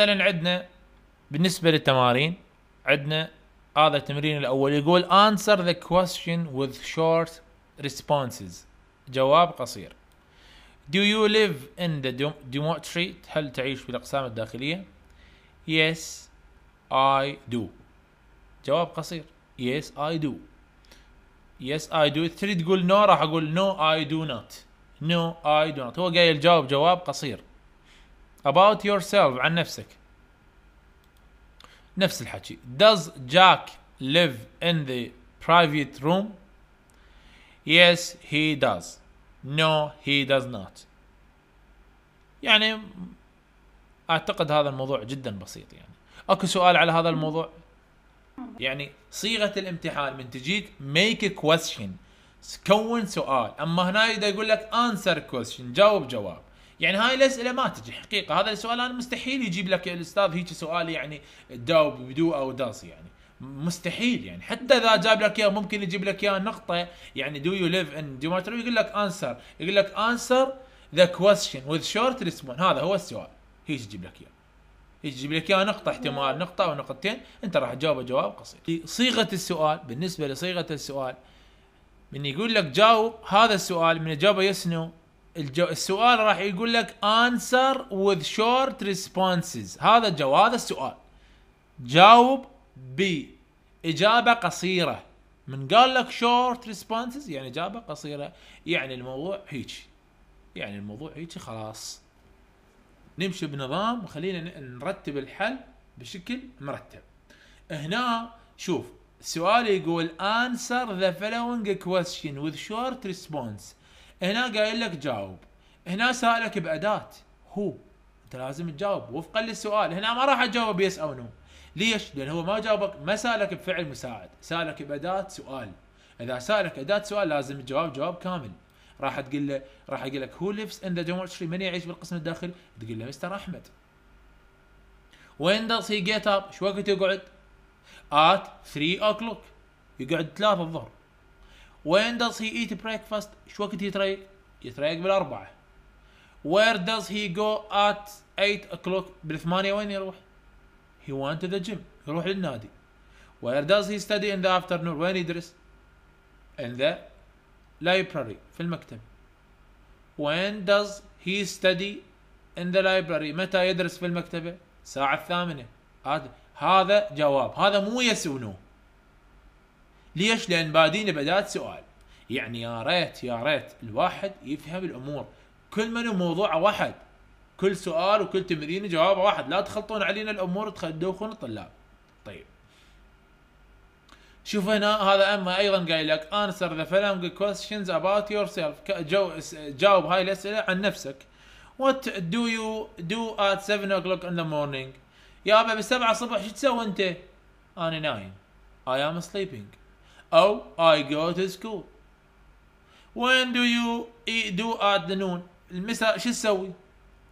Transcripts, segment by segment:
مثلا عندنا بالنسبه للتمارين عندنا هذا التمرين الاول يقول answer the question with short responses جواب قصير Do you live in the dormitory هل تعيش في الأقسام الداخلية؟ Yes I do جواب قصير Yes I do Yes I do تريد تقول no راح أقول no I do not No I do not هو جاي الجواب جواب قصير about yourself عن نفسك نفس الحكي does Jack live in the private room yes he does no he does not يعني اعتقد هذا الموضوع جدا بسيط يعني اكو سؤال على هذا الموضوع يعني صيغه الامتحان من تجيك make a question كون سؤال اما هنا يقول لك answer question جاوب جواب يعني هاي الاسئله ما تجي حقيقه هذا السؤال انا مستحيل يجيب لك الاستاذ هيك سؤال يعني تجاوب بدو او داس يعني مستحيل يعني حتى اذا جاب لك اياه ممكن يجيب لك اياه نقطه يعني دو يو ليف ان ديماتري يقول لك انسر يقول لك انسر ذا كويستشن وذ شورت ريسبون هذا هو السؤال هيك يجيب لك اياه يجيب لك اياه نقطه احتمال نقطه او نقطتين انت راح تجاوبه جواب قصير صيغه السؤال بالنسبه لصيغه السؤال من يقول لك جاوب هذا السؤال من اجابه يس نو الجو... السؤال راح يقول لك answer with short responses هذا الجو هذا السؤال جاوب بإجابة قصيرة من قال لك short responses يعني إجابة قصيرة يعني الموضوع هيك يعني الموضوع هيك خلاص نمشي بنظام وخلينا نرتب الحل بشكل مرتب هنا شوف السؤال يقول answer the following question with short response هنا قايل لك جاوب هنا سالك باداه هو انت لازم تجاوب وفقا للسؤال هنا ما راح اجاوب يس او نو ليش؟ لان هو ما جاوبك ما سالك بفعل مساعد سالك باداه سؤال اذا سالك اداه سؤال لازم الجواب جواب كامل راح تقول له راح يقول لك هو ليفز ان ذا جمهور من يعيش بالقسم الداخلي تقول له مستر احمد وين does هي جيت اب؟ شو وقت يقعد؟ ات 3 اوكلوك يقعد 3 الظهر وين داز هي ايت بريكفاست؟ شو وقت يتريق؟ يتريق بالاربعة. وير داز هي جو ات 8 اوكلوك؟ بالثمانية وين يروح؟ هي وان تو ذا جيم، يروح للنادي. وير داز هي ستدي ان ذا افترنون؟ وين يدرس؟ ان ذا لايبراري في المكتب. وين داز هي ستدي ان ذا لايبراري؟ متى يدرس في المكتبة؟ الساعة الثامنة. هذا جواب، هذا مو يس yes ليش؟ لان بادينا بدات سؤال يعني يا ريت يا ريت الواحد يفهم الامور كل منو موضوعه واحد كل سؤال وكل تمرين جوابه واحد لا تخلطون علينا الامور تخدوخون الطلاب طيب شوف هنا هذا اما ايضا قايل لك انسر ذا فلانج questions about yourself جاوب هاي الاسئله عن نفسك وات دو يو دو ات 7 o'clock in the morning ابا بالسبعة الصبح شو تسوي انت؟ انا نايم I am sleeping او I go to school when do you eat, do at the noon المساء شو تسوي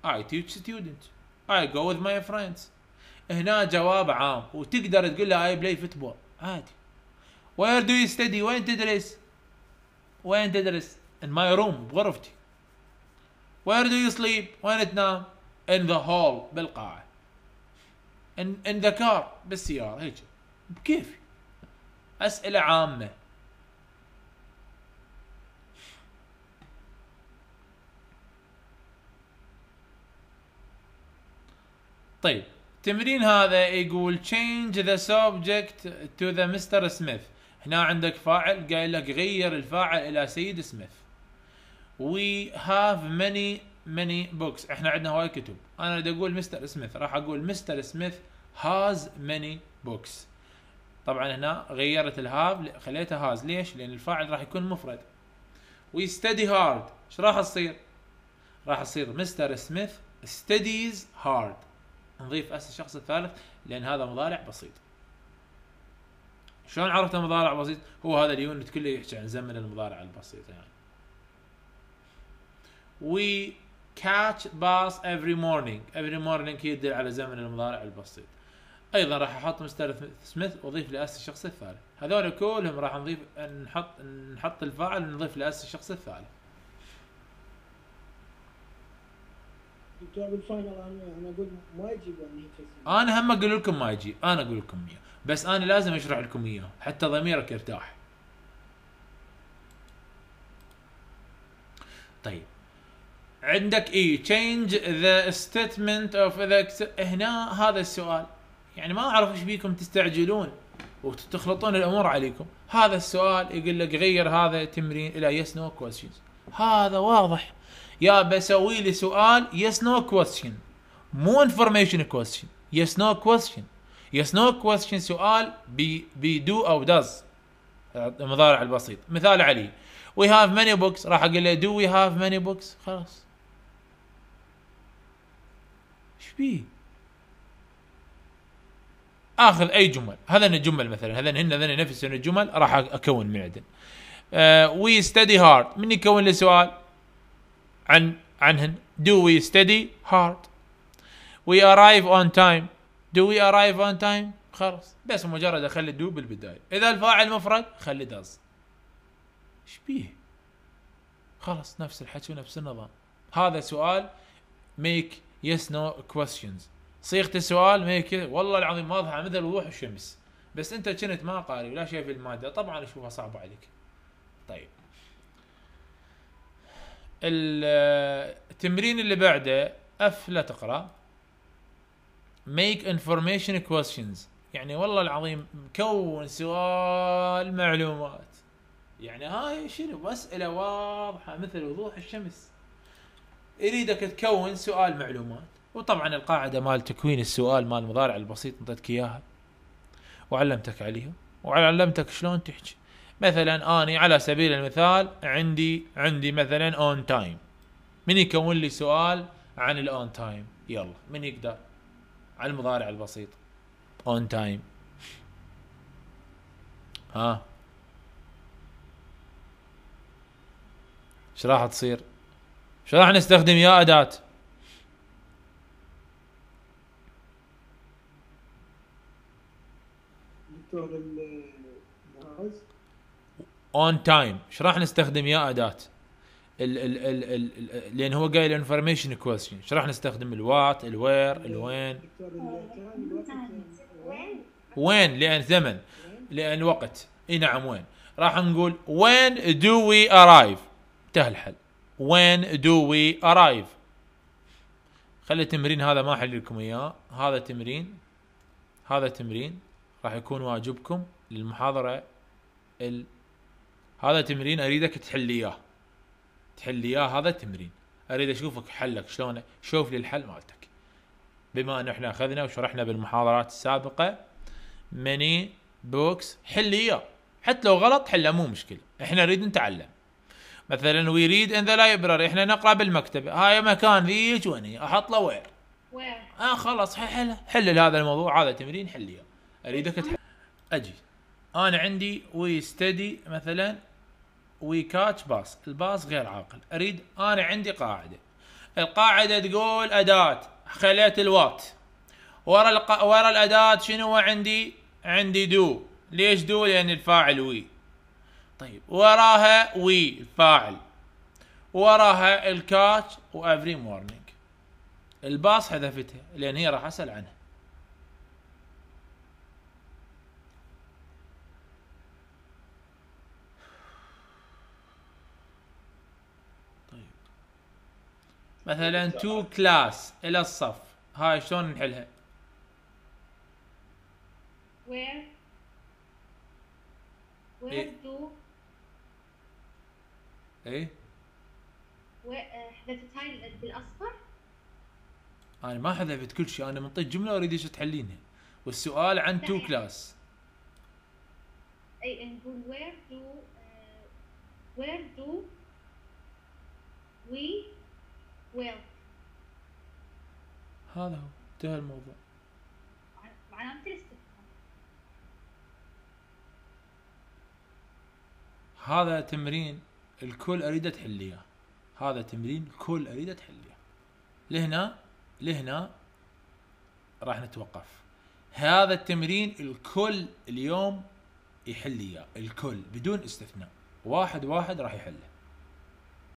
I teach students. I go with my friends هنا جواب عام وتقدر تقول له I play football عادي where do you study وين تدرس وين تدرس in my room بغرفتي where do you sleep وين تنام in the hall بالقاعة in, in the car بالسيارة هيك بكيفي اسئله عامه طيب التمرين هذا يقول change the subject to the Mr. Smith هنا عندك فاعل قايل لك غير الفاعل الى سيد سميث we have many many books احنا عندنا هواي كتب انا بدي اقول مستر سميث راح اقول مستر سميث has many books طبعا هنا غيرت الهاف خليته هاز ليش؟ لان الفاعل راح يكون مفرد ويستدي هارد ايش راح تصير؟ راح تصير مستر سميث ستديز هارد نضيف اس الشخص الثالث لان هذا مضارع بسيط شلون عرفت مضارع بسيط؟ هو هذا اليونت كله يحكي عن زمن المضارع البسيطة يعني وي catch bus every morning every morning يدل على زمن المضارع البسيط ايضا راح احط مستر سميث واضيف لاسي الشخص الثالث هذول كلهم راح نضيف نحط نحط الفاعل ونضيف لاسي الشخص الثالث بالفاينل انا اقول ما انا هم اقول لكم ما يجي انا اقول لكم اياه بس انا لازم اشرح لكم اياه حتى ضميرك يرتاح طيب عندك اي تشينج ذا ستيتمنت اوف ذا هنا هذا السؤال يعني ما اعرف ايش بيكم تستعجلون وتخلطون الامور عليكم هذا السؤال يقول لك غير هذا التمرين الى يس نو كويستشنز هذا واضح يا بسوي لي سؤال يس نو كويستشن مو انفورميشن كويستشن يس نو كويستشن يس نو كويستشن سؤال بي بي دو او داز المضارع البسيط مثال علي وي هاف ماني بوكس راح اقول له دو وي هاف ماني بوكس خلاص ايش بيه اخذ اي جمل هذا جمل مثلا هذا هن هذا نفس الجمل راح اكون من عندن وي ستدي هارد من يكون لي سؤال عن عنهن دو وي ستدي هارد وي ارايف اون تايم دو وي ارايف اون تايم خلاص بس مجرد اخلي دو بالبدايه اذا الفاعل مفرد خلي داز ايش بيه خلاص نفس الحكي ونفس النظام هذا سؤال ميك يس نو كويستشنز صيغه السؤال ما هي كذا والله العظيم واضحه مثل وضوح الشمس بس انت كنت ما قاري ولا شايف الماده طبعا اشوفها صعبه عليك طيب التمرين اللي بعده اف لا تقرا ميك انفورميشن كويشنز يعني والله العظيم كون سؤال معلومات يعني هاي شنو اسئله واضحة مثل وضوح الشمس يريدك تكون سؤال معلومات وطبعا القاعده مال تكوين السؤال مال المضارع البسيط انطيتك اياها وعلمتك عليها وعلمتك شلون تحكي مثلا اني على سبيل المثال عندي عندي مثلا اون تايم من يكون لي سؤال عن الاون تايم يلا من يقدر على المضارع البسيط اون تايم ها ايش راح تصير؟ ايش راح نستخدم يا اداه اون تايم ايش راح نستخدم يا اداه ال ال ال ال ال لان هو قايل انفورميشن كويشن ايش راح نستخدم الوات الوير الوين وين لان زمن لان وقت اي نعم وين راح نقول وين دو وي ارايف انتهى الحل وين دو وي ارايف خلي التمرين هذا ما احل لكم اياه هذا تمرين هذا تمرين راح يكون واجبكم للمحاضره ال هذا تمرين اريدك تحل اياه تحل اياه هذا التمرين اريد اشوفك حلك شلون شوف لي الحل مالتك بما ان احنا اخذنا وشرحنا بالمحاضرات السابقه مني بوكس حل اياه حتى لو غلط حله مو مشكله احنا نريد نتعلم مثلا وي ريد ان ذا لايبرري احنا نقرا بالمكتبه هاي مكان ذيك واني احط له وير وير اه خلاص حل حل هذا الموضوع هذا تمرين حل اياه اريدك تحل اجي انا عندي وي ستدي مثلا وي كاتش باس الباس غير عاقل اريد انا عندي قاعده القاعده تقول اداه خليت الوات ورا الق... ورا الاداه شنو عندي عندي دو ليش دو لان الفاعل وي طيب وراها وي الفاعل وراها الكاتش وافري مورنينج الباص حذفتها لان هي راح اسال عنها مثلا إيه، تو إيه. كلاس الى الصف هاي شلون نحلها؟ where where إيه. do آه، حذفت هاي بالاصفر؟ انا ما حذفت كل شيء انا منطيت جمله اريد ايش تحلينها والسؤال عن تو كلاس اي نقول وير دو وير دو وي ويل هذا هو انتهى الموضوع علامة هذا تمرين الكل اريد تحليه هذا تمرين الكل اريد تحليه لهنا لهنا راح نتوقف هذا التمرين الكل اليوم يحل اياه الكل بدون استثناء واحد واحد راح يحله